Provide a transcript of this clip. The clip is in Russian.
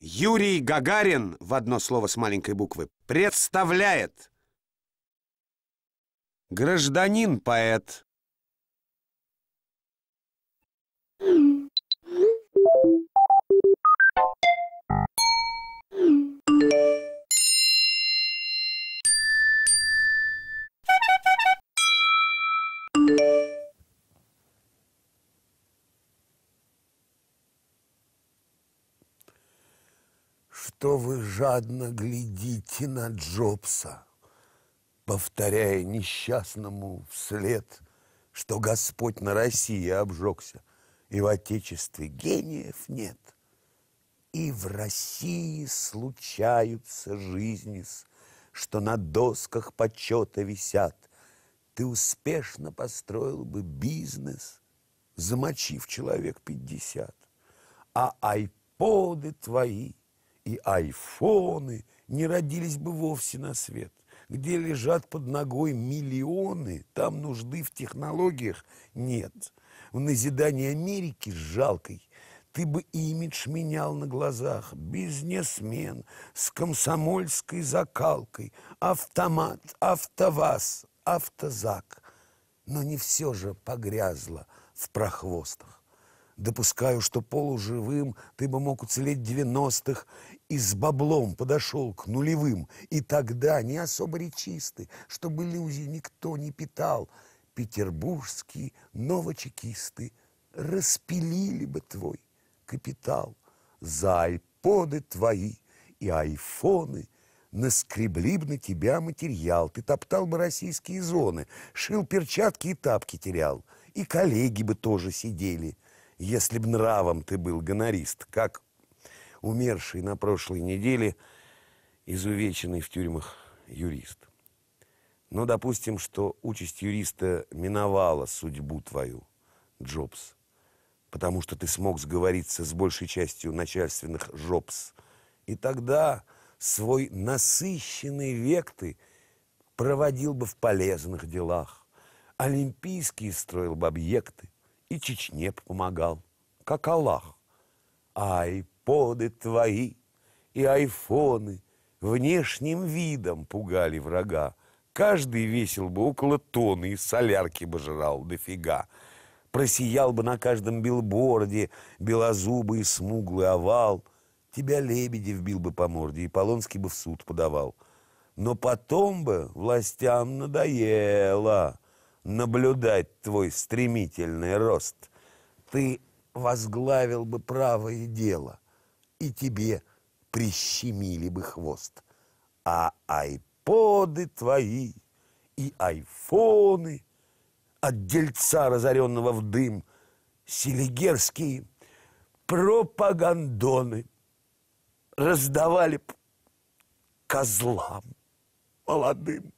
Юрий Гагарин, в одно слово с маленькой буквы, представляет гражданин-поэт что вы жадно глядите на Джобса, повторяя несчастному вслед, что Господь на России обжегся, и в Отечестве гениев нет, и в России случаются жизни, что на досках почета висят. Ты успешно построил бы бизнес, замочив человек пятьдесят, а айподы твои – и айфоны не родились бы вовсе на свет. Где лежат под ногой миллионы, там нужды в технологиях нет. В назидании Америки с жалкой ты бы имидж менял на глазах. Бизнесмен с комсомольской закалкой, автомат, автоваз, автозак. Но не все же погрязло в прохвостах. Допускаю, что полуживым ты бы мог уцелеть девяностых и с баблом подошел к нулевым, и тогда не особо речисты, чтобы иллюзий никто не питал, петербургские новочекисты распилили бы твой капитал за альподы твои и айфоны – наскребли бы на тебя материал, ты топтал бы российские зоны, шил перчатки и тапки терял, и коллеги бы тоже сидели, если б нравом ты был гонорист, как умерший на прошлой неделе изувеченный в тюрьмах юрист. Но ну, допустим, что участь юриста миновала судьбу твою, Джобс, потому что ты смог сговориться с большей частью начальственных Джобс. И тогда свой насыщенный век ты проводил бы в полезных делах. Олимпийские строил бы объекты и Чечне помогал, как Аллах. Ай, Господы твои и айфоны внешним видом пугали врага. Каждый весил бы около тонны и солярки бы жрал дофига. Просиял бы на каждом билборде белозубый смуглый овал. Тебя лебеди вбил бы по морде и Полонский бы в суд подавал. Но потом бы властям надоело наблюдать твой стремительный рост. Ты возглавил бы правое дело — и тебе прищемили бы хвост. А айподы твои и айфоны от дельца, разоренного в дым, селигерские пропагандоны раздавали козлам молодым.